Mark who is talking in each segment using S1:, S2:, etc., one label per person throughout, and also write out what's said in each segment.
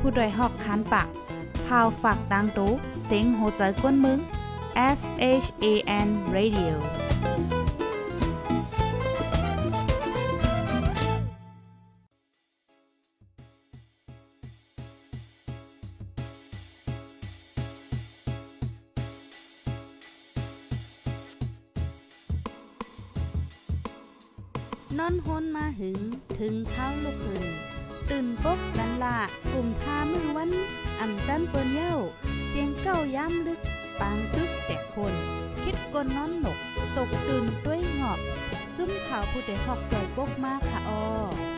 S1: ผู้ดยหอกคันปากพาวฝากดังตู้เซ็งโหใจกวนมึง S H A N Radio นอนฮนมาหึงถึงเขาปกนันละกลุ่มท่ามือวันอ่นจันเปิ้นเย้าเสียงเก้าย้ำลึก ปางตึกแต่คน คิดกนน้อนหนก ตกตื่นด้วยหงอบ จุ้มข่าวผู้เด็กหอกใจปกมากค่ะออ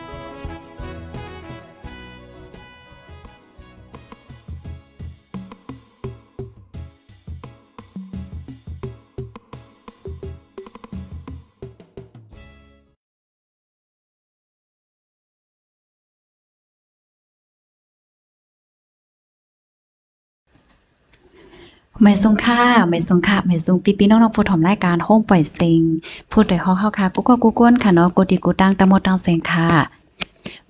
S1: ไม่สงค่
S2: าไม่สงค่าไม่สงปีปีน้ององผู้ถอมรายการโฮมปล่อยสิงพูดโดยฮอเข้าค่ะกูก็กูก้นค่ะเนาะกูดีกูตั้งตะมดตั้งเสียงค่ะ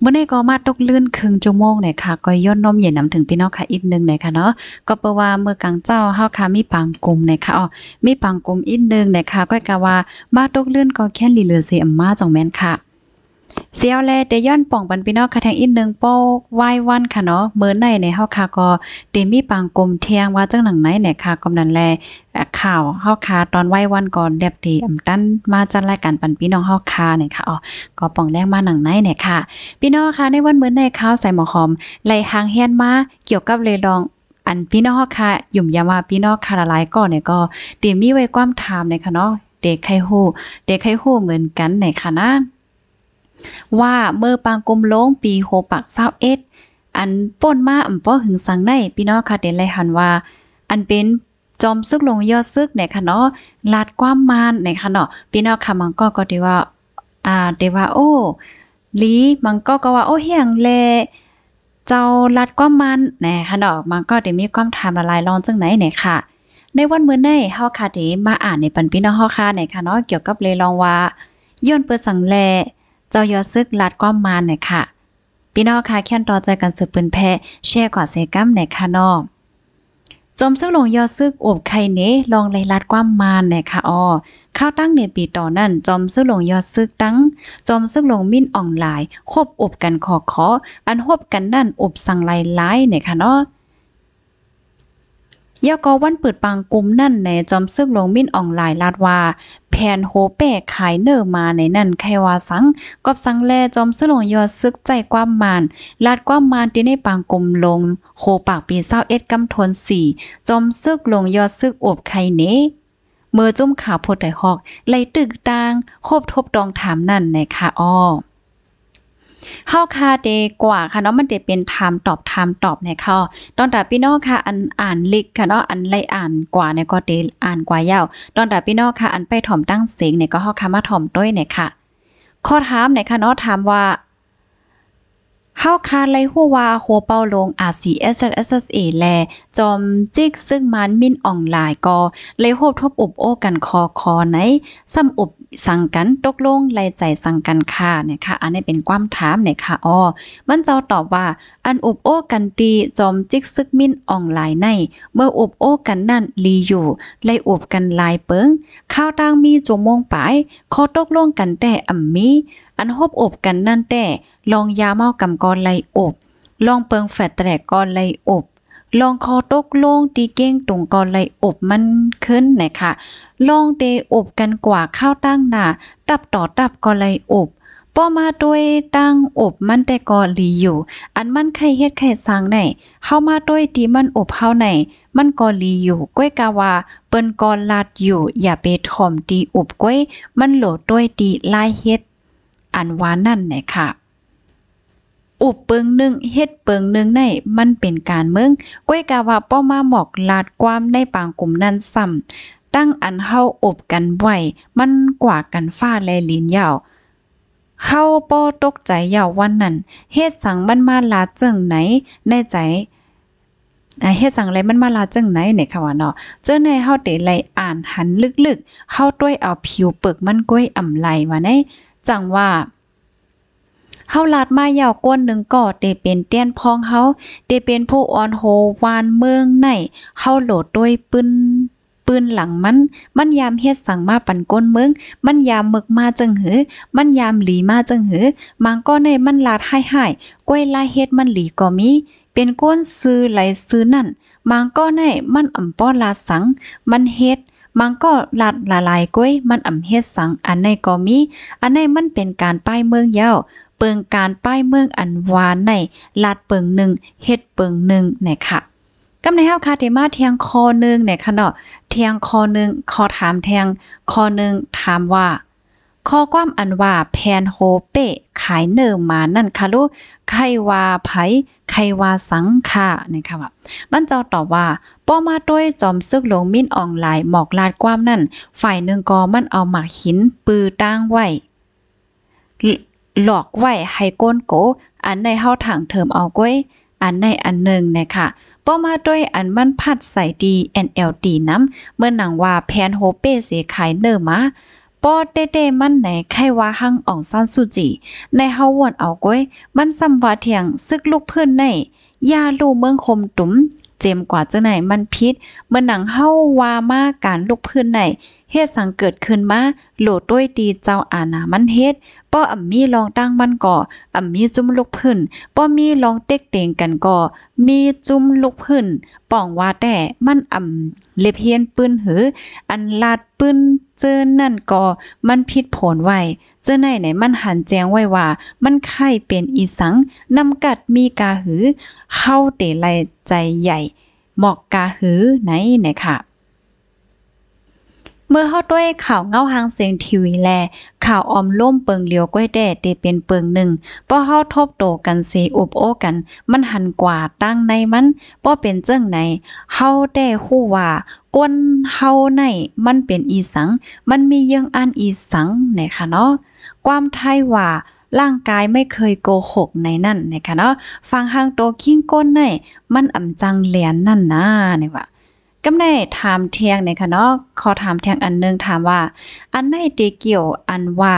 S2: เมื่อในก็มาตกลื่นครึ่งชั่วโมงหน่อยค่ะก็ย่นนมเย็นนำถึงพี่น้องค่ะอีกนึงหน่อยค่ะเนาะก็เปว่าเมื่อกลางเจ้าเฮาค่ะมีปังกลมหน่อยค่ะอ๋อมีปังกลมอีกนึงหน่อยค่ะก็กะว่ามาตกลื่นก็แค่ลีเหลือเสียมาจังแม่นค่ะเสียวแลเตย้อนป่องปันพี่น้องค่ะแทงอีกนึงโป๊กไหววันค่ะเนาะเมื่อในในเฮาค่ะก็เตมีปังกลมเทียงว่าจังหนังไหนเนี่ยค่ะกำนันแลข่าวเฮาค่ะตอนไหววันก่อนแดบตีอำตันมาจัดรายการปันพี่น้องเฮาค่ะเนี่ยค่ะอ๋อก็ป่องแรงมาหนังไหนเนี่ยค่ะ พี่น้องค่ะในวันเมื่อในข่าวใส่หมอหอมไหลหางเฮียนมาเกี่ยวกับเลยลองอันพี่น้องค่ะยุ่มยามาพี่น้องค่ะละลายก่อนเนี่ยก็เตมีไว้ความถามเนี่ยค่ะเนาะเด็กไข่ฮู้เด็กไข่ฮู้เหมือนกันเนี่ยค่ะนะว่าเมื่อปางกลมลงปีโห ปักเศร้าเอ็ดอันป่นมาอ่ำพ้อหึงสังได้พี่น้องค่ะเด่นเลยหันว่า อันเป็นจอมซึกลงยอดซึกในคะเนาะลาดความมานในคะเนาะพี่น้องค่ะมังก็ก็เดว่าอ่าเดว่าโอ้ ลีมังก็ก็ว่าโอ้เฮียงแลเจ้าลาดความมันในคะเนาะมังก็เดี๋ยวมีความถามละลายรองจังไหนเนี่ยค่ะ ในวันเมื่อในเฮาค่ะเดีมาอ่านในปันพี่น้องเฮาค่ะในคะเนาะเกี่ยวกับเลยลองว่าย้อนเปิดสังแลจ้ายอซึกลัดก้อมมาเนี่ยค่ะ พี่น้องค่ะแค่นรอใจกันสืบปืนแพ้แช่กว่าเซกัมในค่ะนอกจมซึ่งหลงยอซึกอบไข่เน ลองไลลัดความมานเนี่ยค่ะอ๋อข้าวตั้งในปีต่อนั่นจอมซึ่งหลงยอซึกตั้งจอมซึ่งหลงมิ้นอ่องหลายควบอบกันขอขออันควบกันนั่นอบสั่งไลไลเนี่ยค่ะเนาะยอกอวันเปิดปังกลุ่มนั่นในจอมซึกลงมิ้นออนไลน์ลาดว่าแผนโฮแปะขายเนอร์มาในนั่นไคว่าสังกอบสังแลจอมซึกลงยอดซึกใจความมาน ลาดความมานที่ในปังกลุ่มลงโคปากปีเศร้าเอ็ดกำทนสี่จอมซึกลงยอดซึกอบไข่เนเมื่อจุ่มขาโพดไตหอกไหลตึกตางโคบทบดองถามนั่นในคาอ้อเ้าคาเดกว่าค่ะเนาะมันจะเป็นถามตอบถามตอบในข้อตอนตาพี่น้องค่ะอันอ่านลิกค่ะเนาะอันไลอ่านกว่าในก็เดอ่านกว่ายาว ตอนตาพี่น้องค่ะอันไปถ่อมตั้งเสียงในก็เ้าคามาถ่อมต้วยในค่ะ ข้อถามในค่ะเนาะถามว่าเ้าคาไลหัววาหัวเป้าลงเอสเอแลจอมจิกซึ่งมันมินอ่องหลายกอไลหโหทบอบโอกันคอคอไหนซ้ำอบสั่งกันตกลงไลใจสั่งกัน ค่ะเนี่ยค่ะ อันนี้เป็นความถาม เนี่ยค่ะอ้อมันเจ้าตอบว่า อันอบโอกันตีจอมจิกซึกมินอ่องหลายใน เมื่ออบโอกันนั่นลีอยู่ไลอบกันลายเปิงข้าวตังมีจมงปายคอตกลงกันแต่อ่ำมีอันฮบอบกันนั่นแต่ ลองยาเมากำกอนไลอบ ลองเปิงแฟดแตกกอนไลอบ ลองคอตกลงตีเก้งตุงกอนไลอบมันขึ้นนะคะลองเตอบกันกว่าข้าวตั้งหนาตับต่อตับกอนไลอบ ป้อมาด้วยตั้งอบมันแต่กอลีอยู่ อันมันไข่เฮ็ดไข่สางไหนเข้ามาด้วยตีมันอบเข้าไหน มันกอลีอยู่ก้วยกาวา เปิ้นกอลาดอยู่ อย่าไปถ่อมตีอบก้วย มันโหลดด้วยตีลายเฮ็ดอันวานนั่นไหนค่ะอุบเปิงหนึ่งเฮ็ดเปิงหนึ่งใน มันเป็นการเมืองก้อยกาว่าป้อมาหมอกลาดความในปางกลุ่มนั้นซ้ำตั้งอันเฮาอบกันไหวมันกว่ากันฟ้าแลลินยาวเฮาป้อตกใจยาววันนั้นเฮ็ดสั่งมันมาลาดจิงไหนในใจเฮ็ดสั่งไรมันมาลาจังไหนเนี่ยค่ะว่าเนาะเจ้าในเฮาเตไลอ่านหันลึกๆเฮาต้วยเอาผิวเปิกมันก้อยอ่ำไหลว่าในจังว่าเฮาลาดมาเหยาวก้นหนึ่ง ก่อเตเป็นเตี้ยนพองเฮาเตเป็นผู้อ่อนโหวานเมืองในเฮาโหลดด้วยปืนปืนหลังมัน มันยามเฮ็ดสั่งมาปั่นก้นเมืองมันยามมึกมาจังหือ มันยามหลีมาจังหือมังก็ในมันลาดให้ห้ก้วยลาเฮ็ดมันหลีก็มีเป็นก้นซื้อไหลซื้อนั่นมังก็ในมันอ่ำป้อลาสังมันเฮ็ดมันก็ลัดละลายกล้วย มันอ่ำเฮ็ดสังอันในก็มีอันในมันเป็นการป้ายเมืองเย้าเปิงการป้ายเมืองอันหวานในลัดเปิงหนึ่งเฮ็ดเปิงหนึ่งนะค่ะ กำในเฮาคาเทมาเทียงคอหนึ่งเนี่ยค่ะเนาะเทียงคอหนึ่งคอถามเทียงคอหนึ่งถามว่าข้อความอันว่าแพนโฮเป้ขายเนิ่มมานั่นค่ะลูกใครว่าไผไขว่าสังฆะนะคะว่าบ้านเจ้าตอบว่า ป้อมาด้วยจอมซึกหลงมิ้นอ่องหลายหมอกลาดความนั่น ฝ่ายหนึ่งกอมันเอาหมากหินปือตั้งไว้ หลอกไว้ให้ก้นโกอันในเฮาถังเถิมเอาก้อยอันในอันหนึ่งนะคะป้อมาด้วยอันมันพัดใส่ดี NLD น้ำเมื่อหนังว่าแพนโฮเป้เสียขายเนิ่มมาปอเต้ตมันไหนไขว่าหังอ่องซันสุจีในเฮาวนเอาก้อย มันซ้ำว่าเถียงซึกลูกเพื่อนในยาลูเมืองคมตุ๋มเจมกว่าเจ้าไหน มันพิษเมื่อหนังเฮาว่ามากการลูกเพื่อนในเฮ็ดสังเกิดขึ้นมาโหลดด้วยตีเจ้าอานามันเฮ็ดป้ออ่ำมีลองตั้งมันก่ออ่ำมีจุ่มลูกพื้นป้อมีลองเต็กเต่งกันก่อมีจุ่มลูกพื้นป้องว่าแต่มันอ่ำเล็บเฮียนปืนหือ อันลาดปืนเจอนั่นก่อมันพิษผลไว้ เจอไหนไหนมันหันแจ้งไว้ว่า มันไข่เป็นอีสังนำกัดมีกาหือ เข้าเตะไลใจใหญ่หมอกกาหือไหนไหนค่ะเมื่อเขาด้วยข่าว เงาหางเสียงทีวีแลข่าวออม ล่มเปิงเลียวก้อยแด่เตเป็นเปิงหนึ่งป้อเขาทบโตกันเสอุบโอกัน มันหันกว่าตั้งในมันป้อเป็นเจ้งไหนเขาแต่คู้ว่าก้นเขาในมันเป็นอีสัง มันมีเยื่องอันอีสังนะคะเนาะความไทยว่าร่างกายไม่เคยโกหกในนั่นนะคะเนาะฟังหางโตคิงก้นใน มันอ่ำจังเหลียนนั่นนะเนี่ยว่ากำในถามเทียงในคะเนาะขอถามเทียงอันนึง ถามว่า อันไหนเตเกี่ยวอันว่า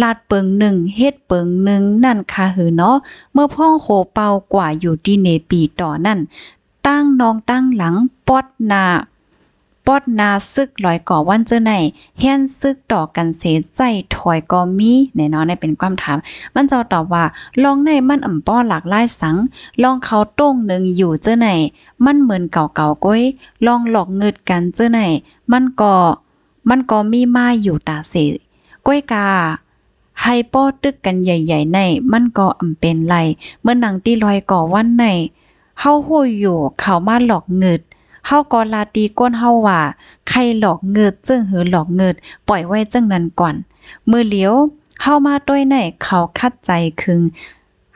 S2: ลาดเปิงหนึ่งเฮ็ดเปิงหนึ่งนั่นค่ะหือเนาะ เมื่อพ่องโคเปากว่าอยู่ที่เนปีต่อนั่น ตั้งนองตั้งหลังปอดหน้าปอดนาซึกลอยก่อวันเจอไหนเฮียนซึกต่อกันเสใจถอยก็มีแน่นอนในเป็นความถามมันจะตอบว่า ลองในมันอ่ำป้อหลากหลายสัง ลองเขาต้งหนึ่งอยู่เจอไหนมันเหมือนเก่าๆก้อยลองหลอกเงิดกันเจอไหนมันก็มันก็มีมาอยู่ตาเส ก้อยกาไฮโปตึกกันใหญ่ๆ ใน มันก็อำเป็นไร เมื่อนังตีลอยก่อวันในเฮาหู้อยู่เขามาหลอกเงิดเฮาก็ลาตีก้นเฮาว่า ใครหลอกเงิดจึงหือหลอกเงิดปล่อยไว้จึงนั้นก่อนมือเหลียวเฮามาด้วยในเขาคัดใจคึง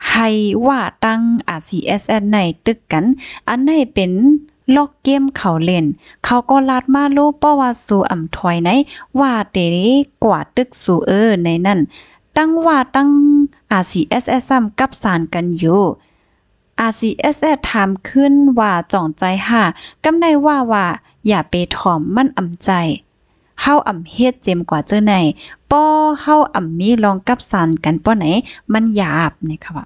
S2: ให้ว่าตั้งอาซีเอสแอนในตึกกัน อันไหนเป็นลอกเกมเขาเล่น เขาก็ลาดมาโลป้อว่าสู่อ่ำถอยไหนว่าเตกว่าตึกสู่เออในนั่นตั้งว่าตั้งอาซีเอสแอซ้ำกับสารกันอยู่ RCSS ถามขึ้นว่า จ่องใจห่ากำในว่า ว่า อย่าไปถ่อมมั่นอ่ำใจเฮาอ่ำเฮ็ดเจมกว่าเจ้าไหนป้อเฮาอ่ำมีลองกับสันกันป้อไหน มันหยาบนี่ค่ะว่า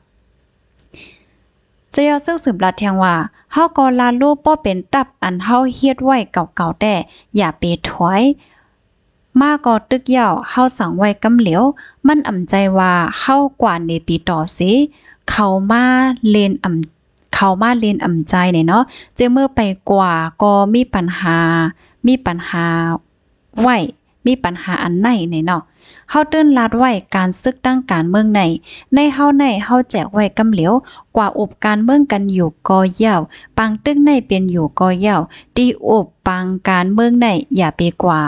S2: จะยอซึ่งสืบลาเทียงว่าเฮาก็ลาลูกป้อเป็นตับอันเฮาเฮ็ดไว้เก่าๆแต่อย่าไปถอย มาก็ตึกเย่าเฮาสั่งไว้กำเหลียวมันอ่ำใจว่าเฮากว่าในปีต่อสิเขามาเลนอ่ำเขามาเลนอ่ำใจเนี่ยเนาะ เจเมื่อไปกว่าก็มีปัญหา มีปัญหาไหว มีปัญหาอันไหนเนี่ยเนาะ เฮาตื่นลาดไว้การซึกตั้งการเมืองใน ในเฮาในเฮาแจกไว้กำเหลียว กว่าอบการเมืองกันอยู่กอยาวปังตึกในเป็นอยู่กอยาวตีอบปังการเมืองในอย่าไปกว่า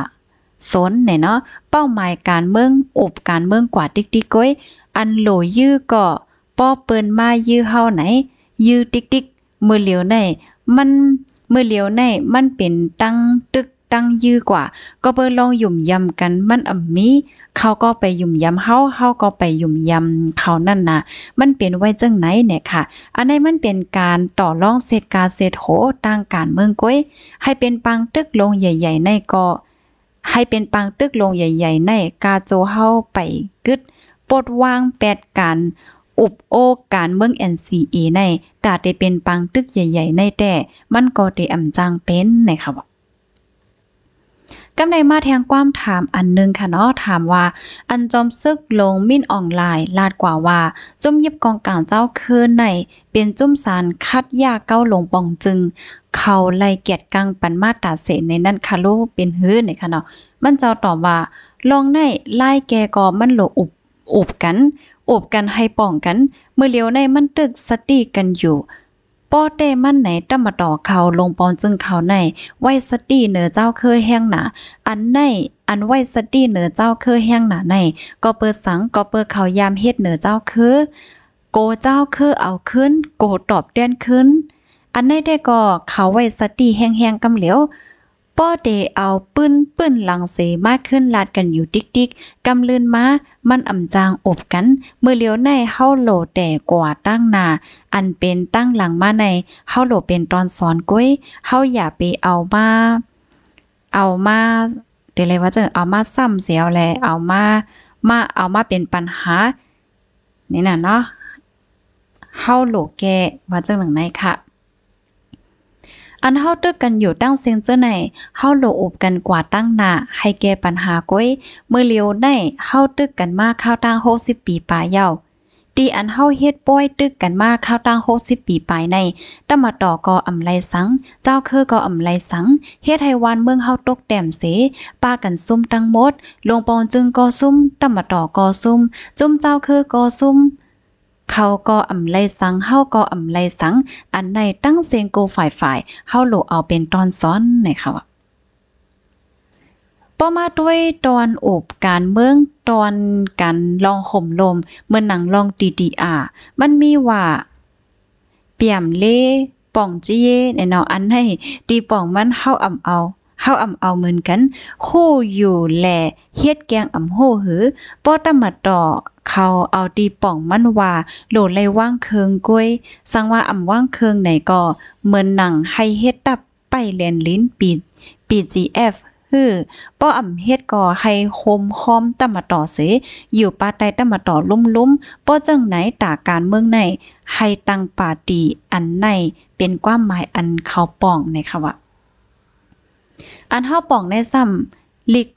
S2: สนเนี่ยเนาะ เป้าหมายการเมืองอบการเมืองกว่าติ๊กติ๊กก้อยอันโหลยื้อกอป้อเปิ้นมายื้อเฮาไหน ยื้อติ๊กติ๊กเมื่อเหลียวในมันเมื่อเหลียวในมันเป็นตั้งตึกตั้งยื้อกว่า ก็เปินลองยุ่มยำกันมันอ่ำมีเขาก็ไปยุ่มยำเฮาเฮาก็ไปยุ่มยำเขานั่นน่ะ มันเป็นไว้จังไหนเนี่ยค่ะ อันนี้มันเป็นการต่อรองเศษกาเศษโหต่างการเมืองก้อยให้เป็นปังตึกลงใหญ่ๆ ในก็ให้เป็นปังตึกลงใหญ่ ๆ ในกาโจเฮาไปกึดปดวางแปดกันอุบโอกการเมือง NCA ในกาเตเป็นปังตึกใหญ่ ๆ ในแต่ มันก็เตอำจังเป็นนะคะบ่กกำในมาแทงความถามอันนึงค่ะเนาะถามว่า อันจอมซึกลงมิ่นออนไลน์ ลาดกว่าว่า จุมยิบกองกลางเจ้าคืนใน เป็นจุ้มสารคัดยาเก้าลงปองจึง เขาไล่เกียดกังปันมาตาเสนในนั่นคาโลเป็นฮื้อในค่ะเนาะมันเจ้าตอบว่า ลองในไล่แกก็มันหลอุบอุบกันโอบกันให้ป้องกัน เมื่อเลียวในมันตึกสติกันอยู่ ป้อเต้มันไหนตํมาต่อเขาลงปอนจึงเขาใน ไว้สตีเหนือเจ้าเคยแห้งหนาอันในอันไว้สตีเหนือเจ้าเคยแห้งหนาใน ก็เปิดสังก็เปิดเขายามเฮ็ดเหนือเจ้าคือ โกเจ้าคือเอาขึ้น โกตอบเต้นขึ้น อันในได้ก็เขาไว้สติแห้งๆกำเหลียวป้อเดเอาปื้นปื้นหลังเสมากขึ้นลาดกันอยู่ติ๊กติ๊กกำลืนมามันอ่ำจาง อบกัน เมื่อเลี้ยวในเฮาโหลแต่กว่าตั้งนาอันเป็นตั้งหลังมาในเฮาโหลเป็นตอนสอนกล้วยเฮาอย่าไปเอามาเอามาเดี๋ยวเลยว่าจะเอามาซ้ำเสียวแลเอามา มาเอามาเป็นปัญหา นี่น่ะ เนาะเฮาโหลแกว่าจังหนึ่งในค่ะอันเฮาตึกกันอยู่ตั้งเซนเจอไหนเฮาโลอบกันกว่าตั้งหน้าให้แก้ปัญหาก้อยเมื่อเลียวได้เฮาตึกกันมาข้าวตั้ง60ปีปลายเยาตีอันเฮาเฮ็ดป้อยตึกกันมาข้าวตั้ง60ปีปลายในตมาต่อกออำไลสังเจ้าคือก็อำไลสังเฮ็ดให้วานเมืองเฮาตกแต้มเสป้ากันซุ่มตั้งหมดลงปอนจึงก็ซุ่มตมาต่อกอซุ่มจุ่มเจ้าคือก็ซุ่มเขาก็อำไลสังเฮาก็อำไลสัง อันในตั้งเสียงโกฝ่ายฝ่ายเฮาโหลเอาเป็นตอนซ้อนในคะว่าป้อมาด้วยตอนโอบการเมืองตอนการลองห่มลม เมื่อหนังลองดีดีอามันมีว่า เปี่ยมเล่ป่องจี้เยเนาะอันให้ตีป่องมันเข้าอ่ำเอาเฮาอ่ำเอาเหมือนกันโคอยู่แหลเฮ็ดแกงอ่ำโหหือป้อตำมาต่อเขาเอาตีป่องมันว่าโหลดไลว่างเคืองกล้วยสังว่าอ่ำว่างเคืองไหนก็เหมือนหนังให้เฮ็ดตับไปแลนลิ้นปิดปีจีเอฟฮือป้ออ่ำเฮ็ดก่อให้คมคอมตำมาต่อเส อยู่ปาไตตำมาต่อลุ่มลุ่มป้อจังไหนตาการเมืองไหนให้ตังปาตีอันไหนเป็นความหมายอันเขาป่องในคำะว่าอันเฮาป้องในซ้ำลิก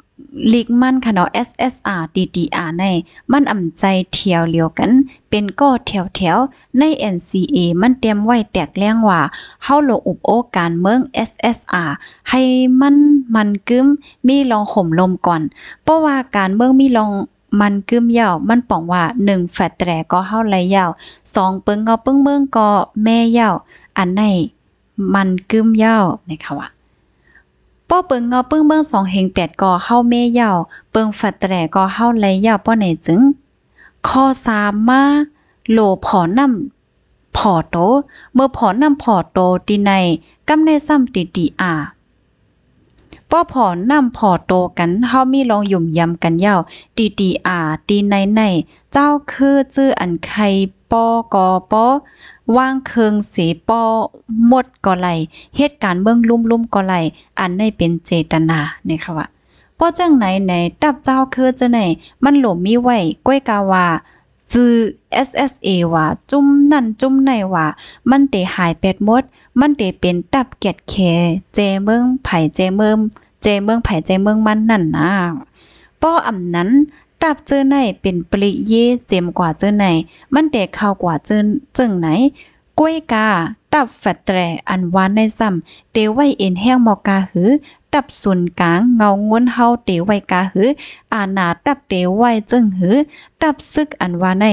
S2: ลิกมันค่ะเนาะ SSR DDR ในมันอ่ำใจเถียวเลียวกันเป็นก็แถวแถวใน NCA มันเตรียมไว้แตกแรงว่าเฮาโลอุบโอการเมือง SSR ให้มันมันกึมมีลองห่มลมก่อน เพราะว่าการเมืองมีลองมันกึมยาวมันป่องว่า1แฟดแตรก็เฮาไหลยาว2เปิงเงาเปิงเมืองก็แม่ยาวอันไหนมันกึมยาวนะคะว่าป้อเปิงเงาปึ้งเบิ้งสองเฮงแปดก่อเข้าเม่ยาวเปิงฝัดแตรก่อเข้าไรยาวป้อไหนจึงข้อสามมาโหลผอน้ำผอโต เมื่อผอน้ำผอโตตีในกำในซ้ำติติอาป้อผอน้ำผอโตกันเข้ามีลองหยุ่มยำกันยาวตีติอาตีในในเจ้าคือจื้ออันใครป้อกอป้อว่างเคืองสีป้อหมดก็ไหลเหตุการณ์เบื้องลุ่มลุ่มก็ไหลอันในเป็นเจตนาเนี่ยค่ะว่าป้อจังไหนไหนตับเจ้าคือจะไหน มันหลมมีไว้ ก้อยกาว่าจื้อ SSA ว่าจุ้มนั่นจุ้มหนว่ามันเตหายแปดมด มันเตเป็นตับเกียดเคเจเมืองไผ่เจเมืองเจเมืองไผ่เจเมืองมันนั่นนะป้ออำนั้นตับเจอไหนเป็นปลิเยเจมกว่าเจอไหน มันแตกเข้ากว่าเจอเจิงไหนกล้วยกา ตับฝฟดแตรอันหวานในซ้ำเตไว้เอ็นแห้งมอกาหือ ตับส่วนกลางเงางวนเฮาเตไว้กาหืออาณาตับเตไว้จึงหือ ตับซึกอันวานใน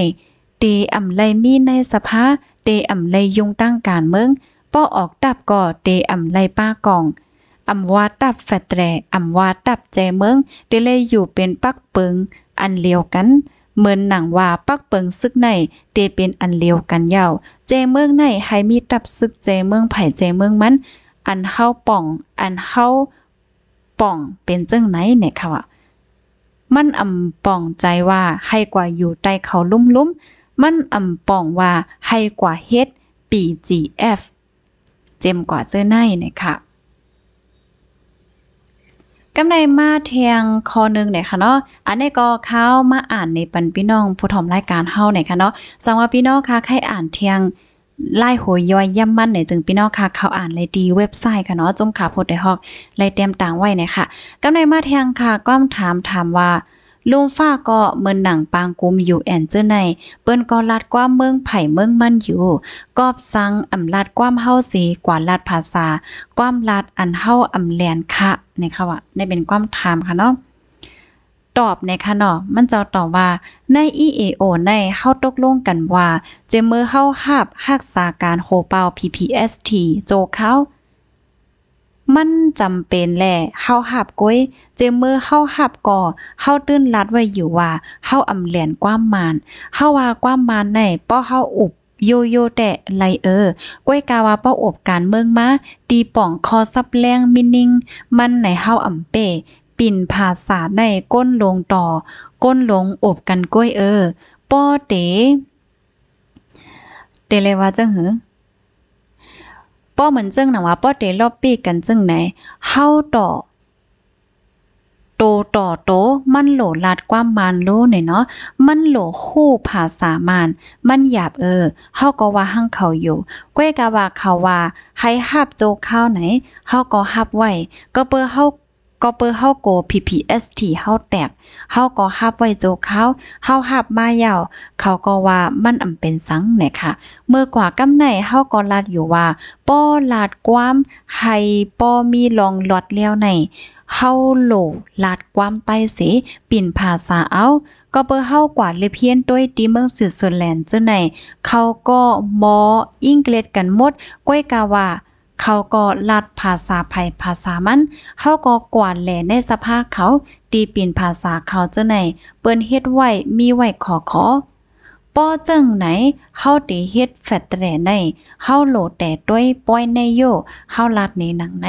S2: เตอ่ำไลมีในสภาเตอ่ำไลยุงตั้งการเมืองป้อออกตับก่อเตอ่ำไลป้ากองอ่ำวาตับแฟตแตรอ่ำวาตับใจเมืองเตเลยอยู่เป็นปักปึงอันเลียวกันเหมือนหนังว่าปักเปิงซึกในเตเป็นอันเลียวกันยาวเจเมืองในให้มีตับซึกเจเมืองไผ่เจเมืองมัน อันเข้าป่องอันเข้า ป่องเป็นจังไหนเนี่ยค่ะว่ามันอ่ำป่องใจว่าให้กว่าอยู่ใต้เขาลุ่มลุ่มมันอ่ำป่องว่าให้กว่าเฮ็ดปีจีเอฟเจมกว่าเจอในเนี่ยค่ะกำไรมาเทียงคอนึงเนี่ยค่ะเนาะ อันนี้ก็เข้ามาอ่านในปันพี่น้องผู้ทอมรายการเฮาเนี่ยค่ะเนาะสังว่าพี่น้องค่ะใครอ่านเทียงไล่หัวย่อยย่ำมันเนี่ยจึงพี่น้องค่ะเขาอ่านเลยดีเว็บไซต์ค่ะเนาะจมขาพดได้ฮอกเลยเตรียมต่างไว้ เนี่ยค่ะกำไรมาเทียงค่ะ ก้อมถามถามว่าลุมฟ้าก็เมือนหนังปางกุมอยู่แอนเจอใน เปิ้นก็ลัดกว้ามเมืองไผ่เมืองมันอยู่กอบซังอำลาดกว้ามเฮาสีกว่าลาดภาษากว้ามลาดอันเฮาอำแลนคะนะคะว่าในเป็นกว้ามถามค่ะเนาะตอบในค่ะเนาะมันจะตอบว่าใน EAO ในเฮาตกลงกันว่าเจมเมอร์เฮาฮับรักษาการโคเปา PPST โจเขามันจำเป็นแหละเฮาหับก้อย เจมือเฮาหับก่อเฮาตื้นลัดไว้อยู่ว่าเฮาอำเหลียนความมานเฮาว่าความมานไหนป้อเฮาอุบ โยโยแต่ไลเออ ก้วยกาวาป้าอบการเมืองมาตีป่องคอซับแรงมินิง มันไหนเฮาอ่ำเป้ปิ่นภาษาในก้นลงต่อ ก้นลงอบกันก้วยเออ ป้อเตเตเลว่าจังหือป้อเหมือนจึงหนังว่าป้อเตลอบปี้กันจึงไหนเฮาต่อโตต่อโตมันโหลลาดความมันโลเนี่ยเนาะมันโหลคู่ภาษามานมันหยาบเออเฮาก็ว่าหั่งเขาอยู่ก้วยกะว่าเขาว่า ให้ฮับโจข้าวไหนเฮาก็ฮับไว้ก็เปอเฮาก็เปอร์เฮาโก PPST เฮาแตกเฮาก็ฮับไว้โจเขาเฮาฮับมาเยาวเขาก็ว่ามันอำเป็นสังนะคะเมื่อกว่ากำไหนเฮาก็ลาดอยู่ว่า ป้อลาดความให้ป้อมีลองหลอดเลี้ยวในเฮาโหลลาดความใต้เสปิ่นภาษาเอา ก็เปอร์เฮากว่าเลเพียนด้วยตีเมืองสุดสุดแลนด์เจ้าไหนเขาก็มออิงเกลดกันหมด ก้อยกาว่าเขาก็ลัดภาษาไผภาษามันเขาก็กวาดแหล่ในสภาพเขาตีปินภาษาเขาเจ้าไหน เปิ้นเฮ็ดไว้มีไว้ขอขอป้อเจังไหนเฮาตีเฮ็ดแฟตแต่ในเฮาโหลดแต่ด้วยป้อยในโยเขาลัดในหนังไหน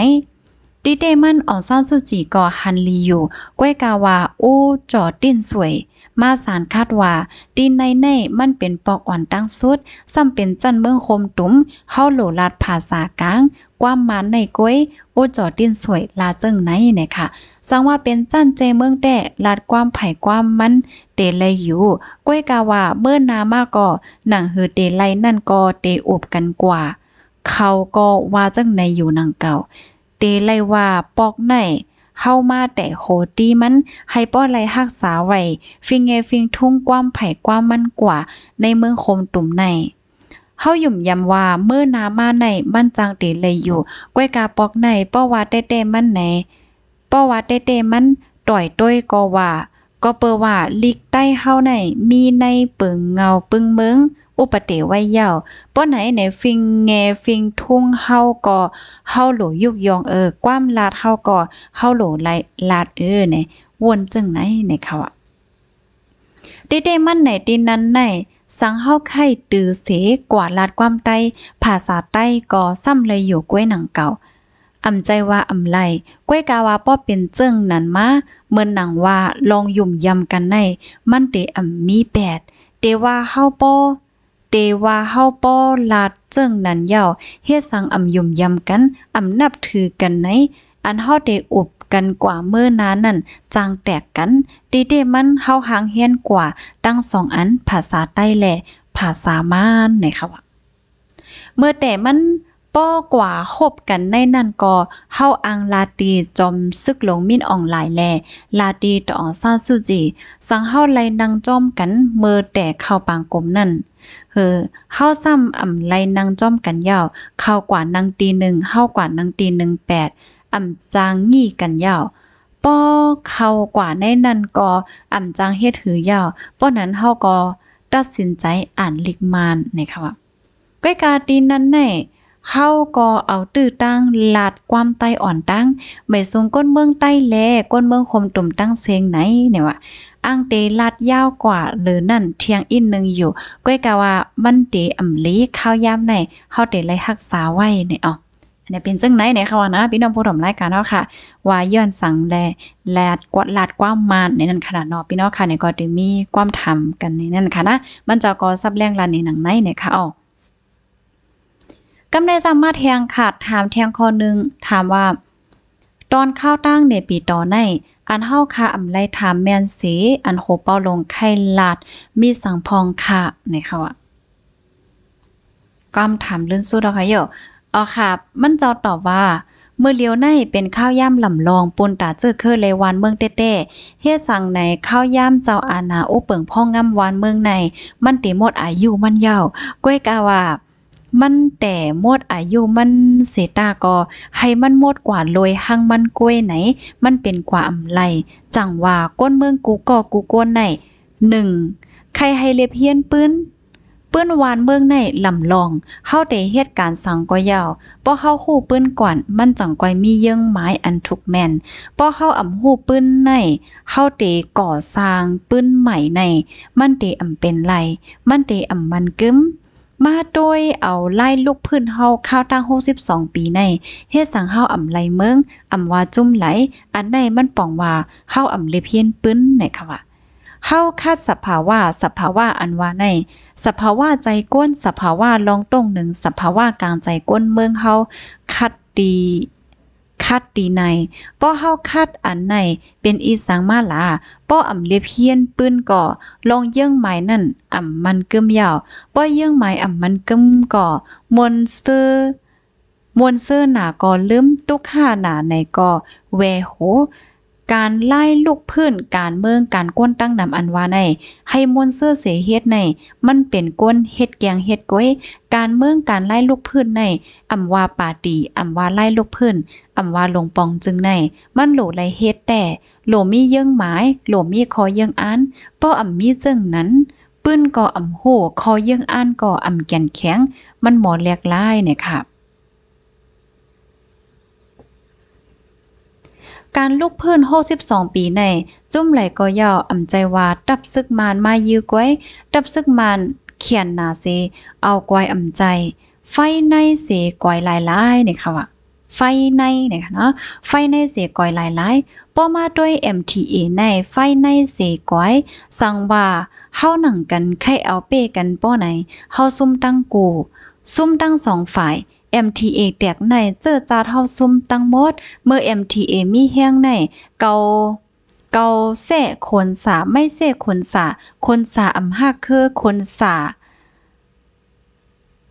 S2: ดิเตมันอ่อนซ่นสุจีก่อฮันลีอยู่ก้วยกาวาโอ้จอดติ้นสวยมาสารคาดว่าดินในในมันเป็นปอกอ่อนตั้งสุด ซ้ำเป็นจันเมืองคมตุ้มเข้าโหลลาดภาษากลาง ความมันในก้อยโอจอดินสวยลาเจิงไหนเนี่ยค่ะสังว่าเป็นจันเจเมืองแด่ลาดความไผ่ความมัน เตเลยอยู่ก้อยกาว่าเมื่อนามาก่อ หนังหือเตไลนั่นก็เตออบกันกว่า เขาก็ว่าจังในอยู่นังเก่า เตไลว่าปอกในเข้ามาแต่โหตี้มันให้ป้อไรฮักษาไว้ฟิงเงฟิงทุ่งความไผ่ความมันกว่า ในเมืองคมตุ่มในเฮาหยุ่มยำว่าเมื่อนามาในมันจังตีเลยอยู่ก้วยกาปอกในป้อว่าเต้ๆมันไหนป้อว่าเต้ๆมัน ต่อยต้วยก็ว่า ก็เปอว่าลิกใต้เฮาในมีในปึงเงาปึงเมืองอุปเตไว้เยาป้อไหนในฟิงเงฟิงทุ่งเฮาก่อเฮาหลูยุกยองเออความลาดเฮาก่อเฮาหลูไลลาดเออในวนจังไหนในเขาอ่ะได้เดมันไหนดินนั้นไหน สังเฮาไข่ตือเสกว่าลาดความใต้ ภาษาใต้ก่อซ้ำเลยอยู่กล้วยหนังเก่า อำใจว่าอำไลก้วยกาวาป้อเป็นเจิ้งนั้นมาเมือนหนังว่าลองยุ่มยำกันใน มันเตอำมีแปด เตว่าเฮาป้อเตว่าเฮาป้อลาดเจิ้งนั้นยาวเฮ็ดสังอำยุมยำกัน อำนับถือกันในอันเฮาได้อุบกันกว่าเมื่อนานั่นจางแตกกันตีเดมันเฮาหางเฮียนกว่า ตั้งสองอันภาษาใต้แหละ ภาษามานในค่วะเมื่อแต่มันป้อกว่าคบกันในนั่นก็เฮาอังลาตีจอมซึกหลงมิ่นอ่องหลายแล่ลาตีต่อซาสุจีสังเฮาไลนางจอม กัน เมื่อแต่เข้าปางกลมนั่นเฮอเฮาซ้ำอ่ำไลนางจอม กัน ยาว เข้ากว่านางตีหนึ่งเฮากว่านางตีหนึ่งแปดอ่ำจางงี่กัน ยาว ป้อเข้ากว่าใน นั่นก็อ่ำจางเฮ็ดหือยาวป้อนั้นเฮาก็ตัดสินใจอ่านลิกมานนะคะว่ากล้กาตีนั้นแน่เฮาก็เอาตื้อตั้งลาดความใต้อ่อนตั้งมบทรงก้นเมืองใต้แลก้นเมืองคมตุ่มตั้งเซงไหนเนี่ยว่าอ้างเตลาดยาวกว่าหรือนั่นเทียงอินหนึ่งอยู่ก้อยกะว่ามันเตอำลีข้าวยามไหนเฮาเตไลรักษาไว้เนี่ยอ๋อเนี่ยเป็นจังไหนไหนค่ะว่านะพี่น้องผู้ชมรายการเนาะค่ะว่าย้อนสั่งแลแลดกวดลาดกว้างมานในนั้นขนาดเนาะพี่น้องค่ะในก็จะมีความทำกันในนั้นค่ะนะมันจะก็ซับแรงลันในหนังไหนเนี่ยค่ะออกกำได้สามารถแทงขาดถามแทงคอนึง ถามว่า ตอนข้าวตั้งเนี่ยปีต่อใน อันเฮาค่ะอำไลถามแม่นสีอันโหเป้าลงไข่ลาดมีสังพองค่ะในเขาอ่ะก้อมถามเลื่อนสู้ดอกค่ะเยอะอ๋อค่ะมันจอตอบว่า เมื่อเลี้ยวในเป็นข้าวย่ำลำลองปนตาเจอเคอเลวานเมืองเต้เต้เฮ็ดสั่งในข้าวย่ำเจ้าอาณาอุเปิงพ่องงาำวานเมืองในมันติหมดอายุมันยาวก้วยกาว่ามันแต่หมดอายุมันเสตาก็ให้มันหมดกว่าลอยหังมันกล้วยไหนมันเป็นกว่าอำไรจังว่าก้นเมืองกูก็กูก้นไหนหนึ่งใครให้เล็บเฮียนปื้นปื้นวานเมืองในลำลองเข้าแต่เหตุการณ์สังก็ยาวป้อเข้าคู่ปื้นก่อนมันจังก้อยมีเยื่องไม้อันทุกแมนป้อเข้าอ่ำหู้ปื้นในเข้าเตก่อสร้างปื้นใหม่ในมันเตอ่ำเป็นไรมันเตอ่ำมันกึ้มมาโดยเอาไล่ลูกพื้นเฮาข้าวตั้ง62 ปีในเฮ็ดสังเฮาอ่ำไหลเมืองอ่ำว่าจุ่มไหล อันใดมันป่องว่าเฮาอ่ำเลเพียนปึ้นไหนค่ะว่าเฮาคาดสภาวะสภาวะอันว่าใน สภาวะใจก้นสภาวะลองตรงหนึ่งสภาวะกลางใจก้นเมืองเฮาคัดดีคัดตีในป้อเฮาคัดอันใน เป็นอีสังมาลาป้ออ่ำเล็บเฮียนปืนก่อ ลองเยื่องไม้นั่นอ่ำมันเกิมยาวป้อเยื่องไมยอ่ำมันเกิมก่อมนเสื้อ มวนเสื้อหนาก่อลืมตุกข่าหนาในก่อแวโหการไล่ลูกพื้น การเมือง การก้นตั้งนำอันว่าใน ให้มวนเสื้อเสียเฮ็ดใน มันเป็นก้น เฮ็ดแกง เฮ็ดก้อยการเมืองการไล่ลูกพื้นในอำว่าปาตีอำว่าไล่ลูกพื้นอำว่าลงปองจึงใน มันโหลไลเฮ็ดแต่โหลมีเยื่องหมายโหลมีคอเยื่องอันป้ออำมีจึงนั้น ปื้นก่ออำโห คอเยื่องอันก่ออำแก่นแข็ง มันหมอแหลกลายเนี่ยค่ะการลูกเพื่อนโฮสิบสองปีในจุ้มไหลก็ย่ออ่ำใจว่าดับซึกมานมายื้อก้อยดับซึกมานเขียนนาเซเอากวยอ่ำใจ ไฟในเสกวยลายลายนี่ค่ะว่าไฟในเนี่ยค่ะเนาะไฟในเสกวยลายลายป้อมาด้วย MTA ใน ไฟในเสกวยสั่งว่าเข้าหนังกันไข่เอาเป้กันป้อไหนเข้าซุ่มตั้งกูซุ่มตั้งสองฝ่าย MTA แตกในเจอจาเท่าซุ่มตั้งหมด เมื่อ MTA มีแห้งใน เกาเกาแส่คนสาไม่แส่คนสาคนสาอำหักคือคนสา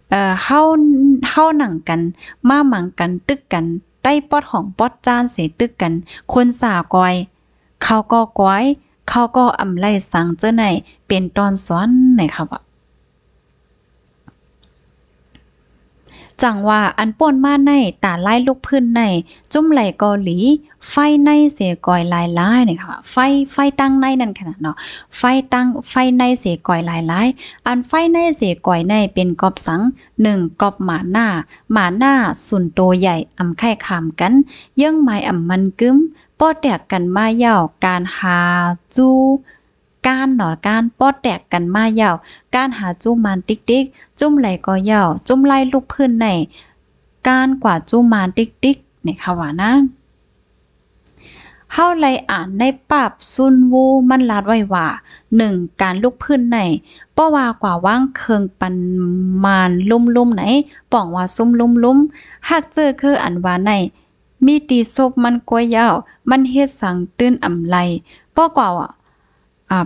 S2: เอ่อเฮาเฮาหนังกัน มาหมัง กันตึกกัน ใต้ปอดของปอดจานเส ตึกกัน คนสากอยเขาก็กอยเขาก็อำไล่สังเจอไหน เป็นตอนสอนไหนครับว่าจังว่าอันป่นมาใน ตาไล่ลูกพื้นใน จุ่มไหลเกาหลีไฟในเสก่อยลายลายเนี่ยค่ะไฟไฟตั้งในนั่นขนาดเนาะไฟตั้งไฟในเสก่อยลายลายอันไฟในเสก่อยในเป็นกอบสังหนึ่งกอบหมาหน้า หมาหน้าสุนโตใหญ่อำไข่ขามกันยังไม้อำมันกึ้มป้อแตกกันมาเย่าการหาจู้การหนอการปอดแตกกันมาเยาาการหาจุ้มมันติ๊กติ๊กจุ้มไหลก็เยาาจุ้มไล่ลูกพื้นใน การกว่าจุ้มมันติ๊กติ๊กเนี่ยค่ะว่านะเฮาไลอ่านในปับซุนวูมันลาดไว้ว่าหนึ่งการลุกพื้นในป้อว่ากว่าว่างเคืองปันมานลุ่มลุ่มไหนป่องว่าซุ่มลุ่มลุ่มหากเจอคืออันว่าในมีตีศพมันกวยยาวมันเฮ็ดสังตื้นอ่ำไลป้อกว่า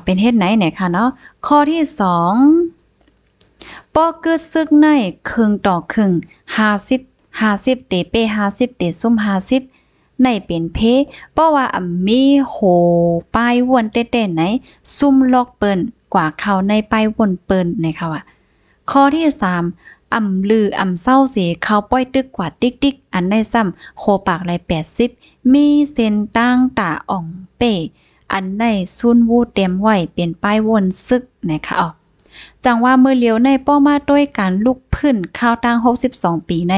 S2: เป็นเหตุไหนไหนค่ะเนาะ ข้อที่สองปอกือซึกในครึ่งต่อครึ่งห้าสิบห้าสิบเตเป้ห้าสิบเตซุ่มห้าสิบในเป็นเพเพราะว่ามีโหป้ายวนเต้ๆไหน ซุ่มลอกเปิ่นกว่าเขาในป้ายวนเปิ่นนะคะว่าข้อที่สามอ่ำลืออ่ำเศร้าเสียเขาป้อยตึกกว่าติ๊กติ๊กอันได้ซ้ำโคปากไรแปดสิบมีเซนตั้งตาอ่องเป้อันในซุนวูเต็มไหวเป็น ป้ายวนซึก นะคะออจังว่าเมื่อเลี้ยวในป้อมาด้วยการลุกพื้นข้าวตั้ง62 ปีใน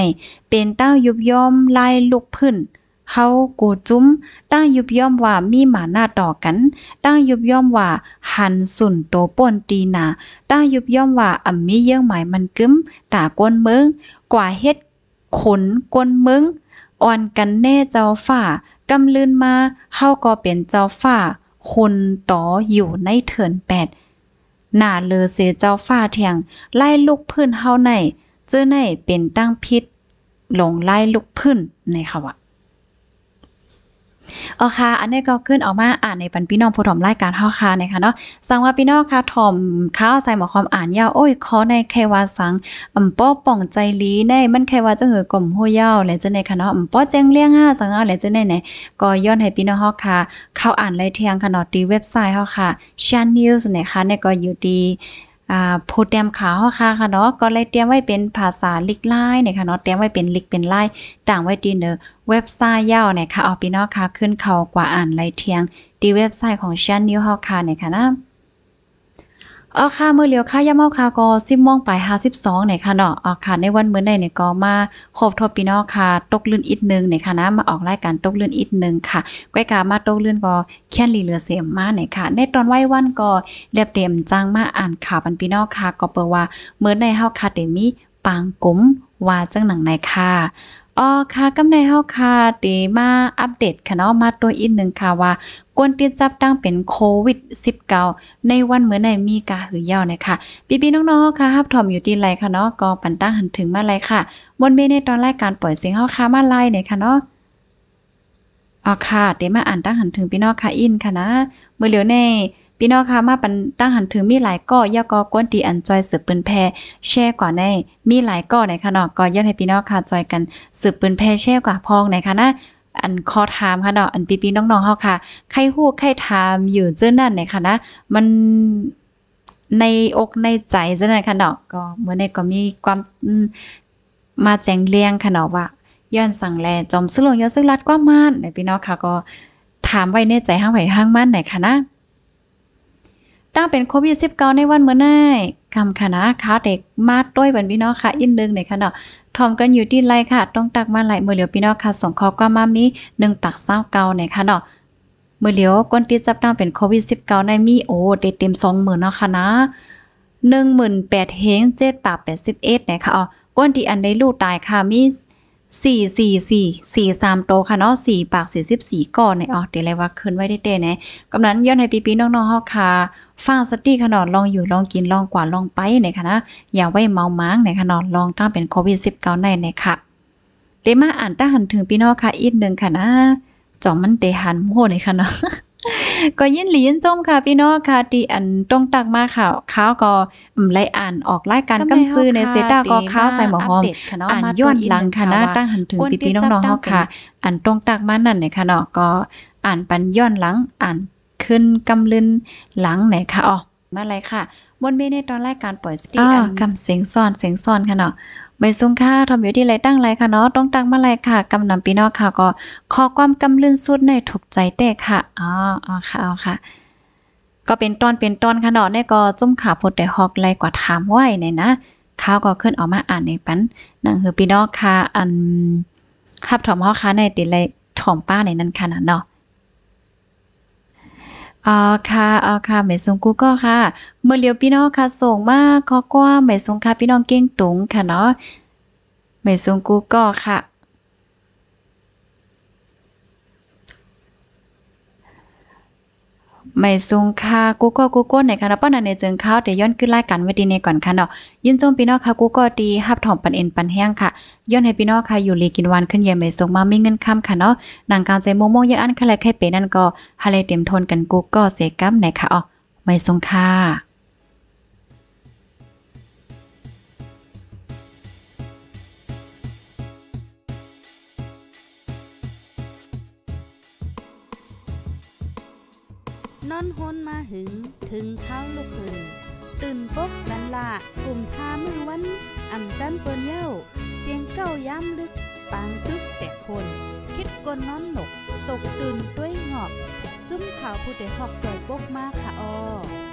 S2: เป็นเต้ายุบย่อมไล่ลุกพื้นเฮากูจุ้มตั้งยุบย่อมว่ามีหมาหน้าต่อกันตั้งยุบย่อมว่าหันสุนโตป่นตีนาตั้งยุบย่อมว่าอ่ำมีเยื่อหมายมันกึ้มตากวนเมือง กว่าเฮ็ดขนกวนเมืองอ่อนกันแน่เจ้าฝ่ากำลืนมาเฮาก็เป็นเจ้าฝ่าคนต่ออยู่ในเถินแปดหน้าเลอเสเจ้าฟ้าีทงไล่ลูกพื้นเฮาใน เจ้อในเป็นตั้งพิษหลงไล่ลูกพื้น ในค่ะวะอ๋อค่ะ อันนี้ก็ขึ้นออกมาอ่านในปันพี่น้องผู้ถมรายการเฮาค่นะคะเนาะสังว่าพี่น้องค่ะถมข้าวใส่หมอความอ่านยาวโอ้ยคอในแควาสังอำป้อป่องใจลีในมันแควาจะหือกลมหัวยาวและจะในค่ะเนาะอำป้อแจ้งเลี้ยงห้าสังเอาและจะในไหนก็ย้อนให้พี่น้องเฮาค่ะ เข้าอ่านไลเทียงคนาดตีเว็บไซต์เฮาค่ะ c h a n News นะคะเนี่ยก็อยู่ดีโพดแดมขาวค่ะค่ะเนาะ ก็เลยเตรียมไว้เป็นภาษาลิกไล่เนี่ยค่ะเนาะ เตรียมไว้เป็นลิกเป็นไล่ต่างไว้ดีเนอเว็บไซต์ย่อเนี่ยค่ะเอาพี่น้องค่ะ ขึ้นเขากว่าอ่านไรเทียงดีเว็บไซต์ของชันนิวฮาค่ะเนี่ยค่ะนะอ๋อค่ะเมื่อเลียวค่ะย่าเมาค่ะก็สิบมองปลายห้าสิบสองไหนค่ะเนาะอ๋อค่ะในวันเมื่อใดเนี่ยก็มาครบทบปีนอค่ะตกลื่นอีกหนึ่งไหนค่ะนะมาออกรายการตกลื่นอีกหนึ่งค่ะก้อยกา มาตกลื่นก็เคยนลีเหลือเสียมมาไหนค่ะ ในตอนไหววันก็เรียบเต็มจ้างมาอ่านข่าวปันพีนอค่ะก็เปิดว่าเมื่อใดเฮาค่ะเดมีปางกลมว่าจังหนังไหนค่ะอ๋อค่ะกำในเฮาค่ะตีมาอัปเดตค่ะเนาะมาตัวอีกหนึ่งค่ะว่า กวนตีนจับตั้งเป็นโควิด -19 ในวันเมื่อในมีกาหือยาวนะคะพี่พี่น้องๆค่ะฮับถอมอยู่ที่ไรค่ะเนาะก็ปันตั้งหันถึงมาไรค่ะบนเมในตอนรายการปล่อยเสียงเฮาค่ะมาไล่เนี่ยค่ะเนาะอ๋อค่ะเดีมาอ่านตั้งหันถึงพี่น้องค่ะ อินค่ะนะเมื่อเหลือในพี่น้องคะมาปันตั้งหันถึงมีหลายก้อย่อกอกวนตีอันจอยสืบปืนแพแช่กว่าในมีหลายก้อในคะเนาะก็อย่อให้พี่น้องค่ะ จอยกันสืบปืนแพแช่กว่าพองในคะนะอันคอถามค่ะเนาะอันปีปีน้องๆเฮาค่ะใครฮู้ใครถามอยู่เจ้านั่นในค่ะนะมันในอกในใจเจ้านั่นค่ะเนาะก็เมื่อในก็มีความมาแจงเลี้ยงค่ะเนาะว่าย้อนสั่งแลจอมซึ่งลงย้อนซึ่งรัดกว้างมานในพี่น้องค่ะก็ถามไว้ในใจห้างไผ่ห้างมั่นไหนค่ะนะตั้งเป็นโควิด19ในวันเมื่อไนคำค่ะนะค่าเด็กมาด้วยวันพี่น้องค่ะอินนึงในค่ะเนาะทอมกันอยู่ที่ไรค่ะ ต้องตักมาไหลเมื่อเหลียวพี่น้องค่ะส่งข้อความมามีหนึ่งตักเศร้าเก่าในค่ะเนาะมื่อเหลียวก้นตีจับตั้งเป็นโควิด19ในมีโอเด็ดเต็มสองหมื่นเนาะค่ะนะหนึ่งหมื่นแปดเฮงเจ็ดปากแปดสิบเอ็ดนะคะอ๋อก้นที่อันในลูกตายค่ะมีสี่สี่สี่สี่สามโตค่ะเนาะสี่ปากสี่สิบสี่ก่อนในอ๋อเดี๋ยวอะไรวะคืนไว้ได้เต้นะกำนั้นย้อนให้ปีปีน้องๆฮอกคาฟังสตีขนอดลองอยู่ลองกินลองกว่าลอง ไปในคณะอย่าไว้เมามางในขนอดลองตั้งเป็น โควิดสิบเก้าในในค่ะเดมาอ่านตั้งหันถึงพี่น้อง ค่ะ อีกหนึ่งค่ะ นะจอมมันเตหันโม่ในค่ะเนาะก็ยินหลียินจมค่ะ พี่น้องค่ะที่อันต้องตักมาข่าวข้าวก็ไล่อ่านออกรายการกำซื้อในเซต้าก็ข้าวใส่หมอหอมอ่านย้อนหลังค่ะนตั้งหันถึงพี่พี่น้องๆเฮาค่ะ อันต้องตักมานั่นเนี่ยค่ะเนาะก็อ่านปันย้อนหลังอ่านขึ้นกำลืนหลังไหนค่ะอ๋อมาเลยค่ะบนเมในตอนรายการปล่อยสติอันกาเสียงซ้อนเสียงซ้อนค่ะเนาะไปซุงค่าทอมอยู่ที่ไรตั้งไรค่ะเนาะต้องตั้งเมื่อไรค่ะกำนำปีนอกค่ะ ก็ขอความกำลื่นสุดในถูกใจเตะค่ะอ๋ออ๋อค่ะ๋อค่ะ ก็เป็นตอนเป็นตอนค่ะเนาะเนี่ยก็จุ่มขาพดแต่ฮอกไรกว่าถามไหวเนี่ยนะข้าวก็ขึ้นออกมาอ่านในปันหนังคือปีนอกค่ะ อันภาพถอม้อกค่ะในติดไรถอมป้าในนั้นค่าดะเนาะอ๋อค่ะอ๋อค่ะหมายทรงกูก็ค่ะ เมื่อเลียวพี่น้องค่ะ ส่งมากขอกว่าหมายงค่ะพี่น้องเก้งตุงค่ะ เนาะหมายงกูก็ค่ะไม่ซุงค่ะกูก็กูก็ในคาราป้อนในเจิงข้าวแต่ย้อนขึ้นไล่กัน ไว้ดีในก่อนค่ะเนาะยินจมพี่น้องค่ะกูก็ดีฮับถอมปันเอ็นปันแห้งค่ะ ย้อนให้พี่น้องค่ะอยู่ลีกินวันขึ้นเย็นไม่ซุงมาไม่เงินค่ำค่ะเนาะนางการใจโมโม่ยังอันคลายแค่เป็นนั่นก็ฮาเลเต็มทนกันกูก็เสกัมไหนค่ะอ๋อ ไม่ซุงค่ะ
S1: นอนฮนมาหึง ถึงเท้าลูกหึงตื่นปุ๊กดันละกลุ่มทามือวันอ่ำจันเปิ้นเย้า เสียงเก้าย้ำลึก ปางตึกแต่คน คิดกนนอนหนก ตกตื่นด้วยหงอกจุ้มข่าวผู้เด็กหอกใจปุ๊กมาค่ะออ